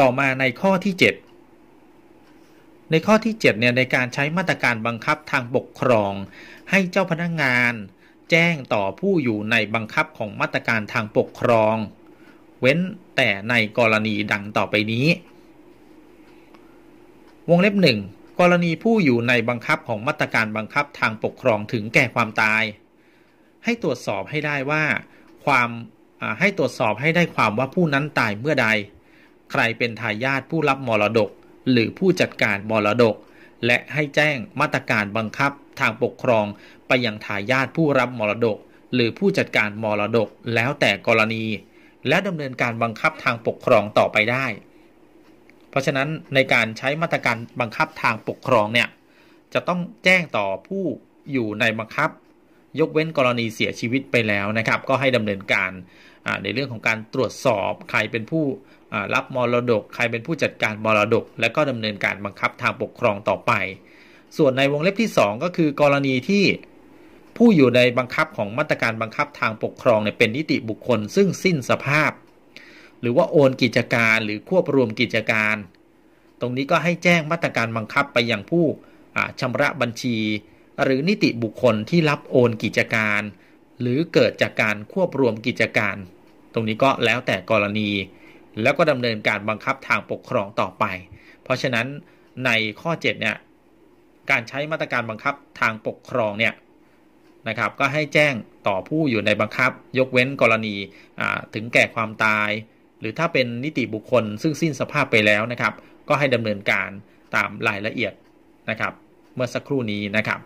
ต่อมาในข้อที่ 7 ในข้อที่7เนี่ยในการใช้มาตรการบังคับทางปกครอง ให้เจ้าพนักงงาน แจ้งต่อผู้อยู่ในบังคับของมาตรการทางปกครอง เว้นแต่ในกรณีดังต่อไปนี้ วงเล็บ 1 กรณีผู้อยู่ในบังคับของมาตรการบังคับทางปกครองถึงแก่ความตาย ให้ตรวจสอบให้ได้ว่า ความให้ตรวจสอบให้ได้ความว่าผู้นั้นตายเมื่อใดใครเป็นทายาทผู้รับ มรดก หรือผู้จัดการมรดก และให้แจ้งมาตรการบังคับทางปกครอง ไปยังทายาทผู้รับมรดก หรือผู้จัดการ มรดกแล้วแต่กรณี และดำเนินการบังคับทางปกครองต่อไปได้ เพราะฉะนั้นในการใช้มาตรการบังคับทางปกครองเนี่ยจะต้องแจ้งต่อผู้อยู่ในบังคับ ยกเว้นกรณีเสียชีวิตไปแล้วนะครับ ก็ให้ดำเนินการในเรื่องของการตรวจสอบใครเป็นผู้รับมรดกใครเป็นผู้จัดการมรดก และก็ดำเนินการบังคับทางปกครองต่อไป ส่วนในวงเล็บที่ 2 ก็คือกรณีที่ผู้อยู่ในบังคับของมาตรการบังคับทางปกครองเนี่ยเป็นนิติบุคคลซึ่งสิ้นสภาพ หรือว่าโอนกิจการหรือควบรวมกิจการ ตรงนี้ก็ให้แจ้งมาตรการบังคับไปยังผู้ชำระบัญชี หรือนิติบุคคลที่รับโอนกิจการ หรือเกิดจากการควบรวมกิจการตรงนี้ก็แล้วแต่กรณีแล้วก็ดำเนินการบังคับทางปกครองต่อไป เพราะฉะนั้นในข้อ7เนี่ยการใช้มาตรการบังคับทางปกครองเนี่ยนะครับ ก็ให้แจ้งต่อผู้อยู่ในบังคับยกเว้นกรณีถึงแก่ความตาย หรือถ้าเป็นนิติบุคคลซึ่งสิ้นสภาพไปแล้วนะครับ ก็ให้ดำเนินการตามรายละเอียดนะครับ เมื่อสักครู่นี้นะครับ